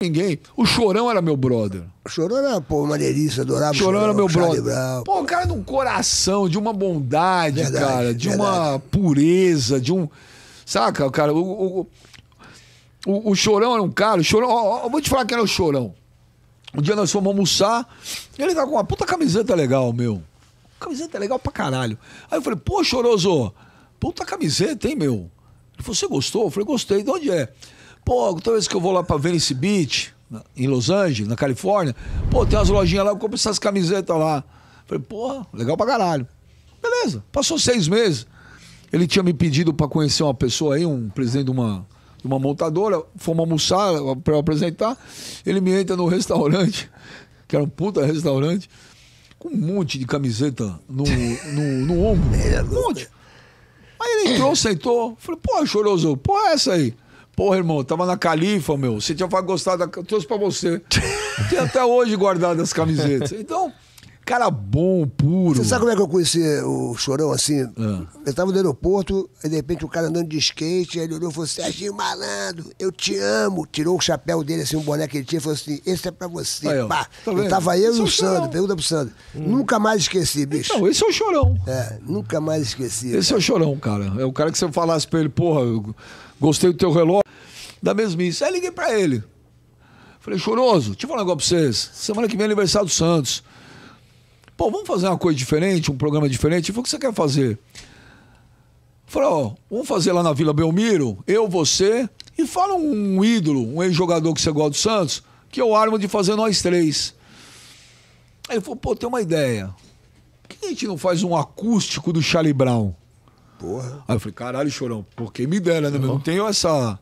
ninguém. O Chorão era meu brother. O Chorão era, pô, maneirista, adorava Chorão. Chorão era meu brother. Brau. Pô, um cara de um coração, de uma bondade, verdade, cara, de verdade. uma pureza, de um. Saca, cara? O, o, o, o Chorão era um cara. O Chorão, ó, ó, vou te falar quem era o Chorão. Um dia nós fomos almoçar, ele tá com uma puta camiseta legal, meu. Camiseta legal pra caralho. Aí eu falei, pô, Choroso, puta camiseta, hein, meu? Ele falou, você gostou? Eu falei, gostei. De onde é? Pô, toda vez que eu vou lá pra Venice Beach, em Los Angeles, na Califórnia, pô, tem umas lojinhas lá, eu compro essas camisetas lá. Falei, pô, legal pra caralho. Beleza, passou seis meses. Ele tinha me pedido para conhecer uma pessoa aí, um presidente de uma, de uma montadora. Fomos almoçar para eu apresentar. Ele me entra no restaurante, que era um puta restaurante, com um monte de camiseta no, no, no ombro. Um monte. Aí ele entrou, sentou. Falei, pô, choroso, pô, é essa aí. Porra, irmão, tava na Califa, meu. Você tinha gostado da. Eu trouxe pra você. Tem até hoje guardado as camisetas. Então cara bom, puro. Você sabe como é que eu conheci o Chorão assim? Ah. Eu tava no aeroporto, e de repente um cara andando de skate, ele olhou e falou: Serginho assim, ah, Malandro, eu te amo. Tirou o chapéu dele, assim, um boné que ele tinha, e falou assim: Esse é pra você. Aí, Pá. Tá eu tava eu esse e é o Sandro, chorão. pergunta pro Sandro. Hum. Nunca mais esqueci, bicho. Não, esse é o Chorão. É, nunca mais esqueci. Esse cara. é o Chorão, cara. É o cara que você falasse pra ele: Porra, eu gostei do teu relógio. Da mesmice. Aí liguei pra ele. Falei, choroso, deixa eu falar um negócio pra vocês. Semana que vem é aniversário do Santos. Pô, vamos fazer uma coisa diferente, um programa diferente? Ele o que você quer fazer? Falei, ó, vamos fazer lá na Vila Belmiro, eu, você, e fala um ídolo, um ex-jogador que você gosta do Santos, que eu é armo de fazer nós três. Aí ele falou, pô, tem uma ideia. Por que a gente não faz um acústico do Charlie Brown? Porra. Aí eu falei, caralho, chorão, porque me dera, né? Uhum. Não tenho essa.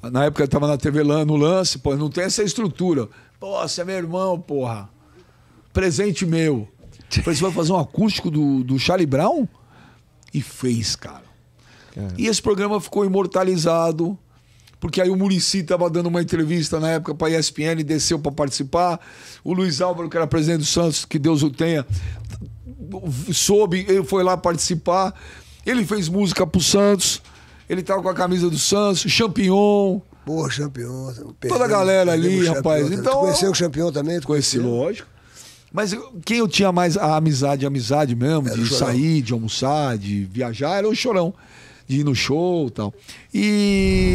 Na época eu tava na TV lá no lance, pô, não tem essa estrutura. Pô, você é meu irmão, porra. Presente meu. Falei, você vai fazer um acústico do, do Charlie Brown? E fez, cara. E esse programa ficou imortalizado, porque aí o Murici estava dando uma entrevista na época para a ESPN, desceu para participar. O Luiz Álvaro, que era presidente do Santos, que Deus o tenha, soube, ele foi lá participar. Ele fez música pro Santos, ele estava com a camisa do Santos, Champion. Boa, Champion. Toda a galera ali, rapaz. então, tu conheceu o Champion também? conheci, lógico. Mas quem eu tinha mais a amizade, a amizade mesmo, era de sair, de almoçar, de viajar, era o chorão. De ir no show e tal. E